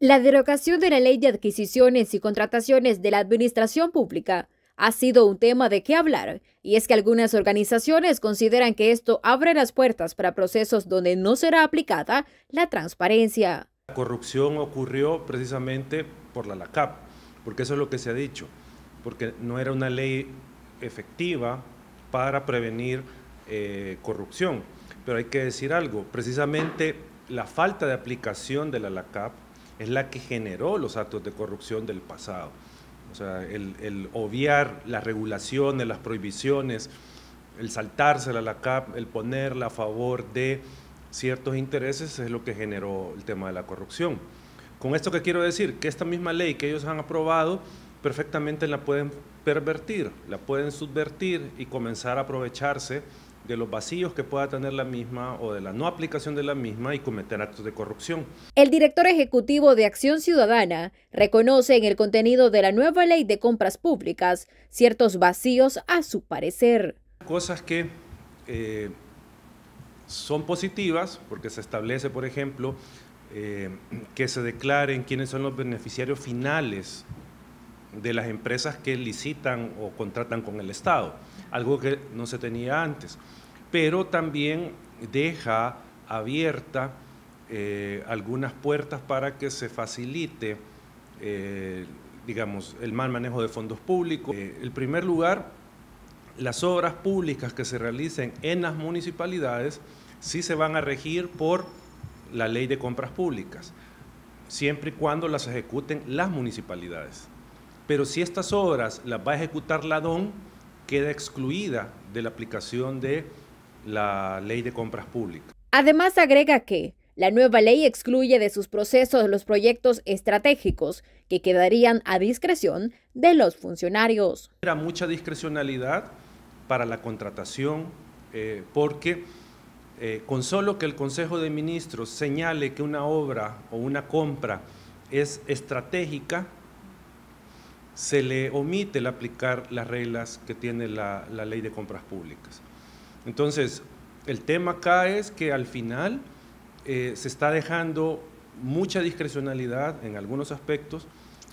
La derogación de la Ley de Adquisiciones y Contrataciones de la Administración Pública ha sido un tema de qué hablar, y es que algunas organizaciones consideran que esto abre las puertas para procesos donde no será aplicada la transparencia. La corrupción ocurrió precisamente por la LACAP, porque eso es lo que se ha dicho, porque no era una ley efectiva para prevenir eh, corrupción. Pero hay que decir algo, precisamente la falta de aplicación de la LACAP es la que generó los actos de corrupción del pasado. O sea, el, el obviar las regulaciones, las prohibiciones, el saltársela a la CAP, el ponerla a favor de ciertos intereses es lo que generó el tema de la corrupción. Con esto que quiero decir, que esta misma ley que ellos han aprobado, perfectamente la pueden pervertir, la pueden subvertir y comenzar a aprovecharse de los vacíos que pueda tener la misma o de la no aplicación de la misma y cometer actos de corrupción. El director ejecutivo de Acción Ciudadana reconoce en el contenido de la nueva ley de compras públicas ciertos vacíos a su parecer. Cosas que eh, son positivas porque se establece, por ejemplo, eh, que se declaren quiénes son los beneficiarios finales de las empresas que licitan o contratan con el Estado, algo que no se tenía antes pero también deja abierta eh, algunas puertas para que se facilite, eh, digamos, el mal manejo de fondos públicos. en eh, primer lugar, las obras públicas que se realicen en las municipalidades sí se van a regir por la ley de compras públicas, siempre y cuando las ejecuten las municipalidades. Pero si estas obras las va a ejecutar la DON, queda excluida de la aplicación de la ley de compras públicas. Además, agrega que la nueva ley excluye de sus procesos los proyectos estratégicos que quedarían a discreción de los funcionarios. Era mucha discrecionalidad para la contratación eh, porque eh, con solo que el Consejo de Ministros señale que una obra o una compra es estratégica, se le omite el aplicar las reglas que tiene la ley de compras públicas. Entonces, el tema acá es que al final eh, se está dejando mucha discrecionalidad en algunos aspectos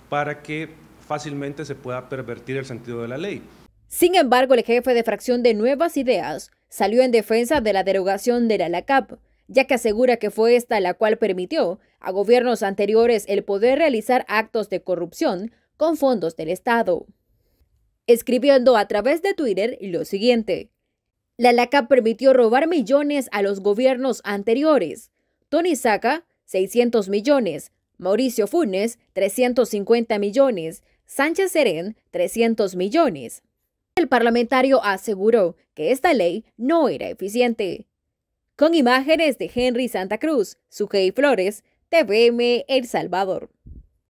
para que fácilmente se pueda pervertir el sentido de la ley. Sin embargo, el jefe de fracción de Nuevas Ideas salió en defensa de la derogación de la LACAP, ya que asegura que fue esta la cual permitió a gobiernos anteriores el poder realizar actos de corrupción con fondos del Estado. Escribiendo a través de Twitter lo siguiente. La LACA permitió robar millones a los gobiernos anteriores. Tony Saca, 600 millones. Mauricio Funes, 350 millones. Sánchez Serén, 300 millones. El parlamentario aseguró que esta ley no era eficiente. Con imágenes de Henry Santa Cruz, Sugey Flores, TVM El Salvador.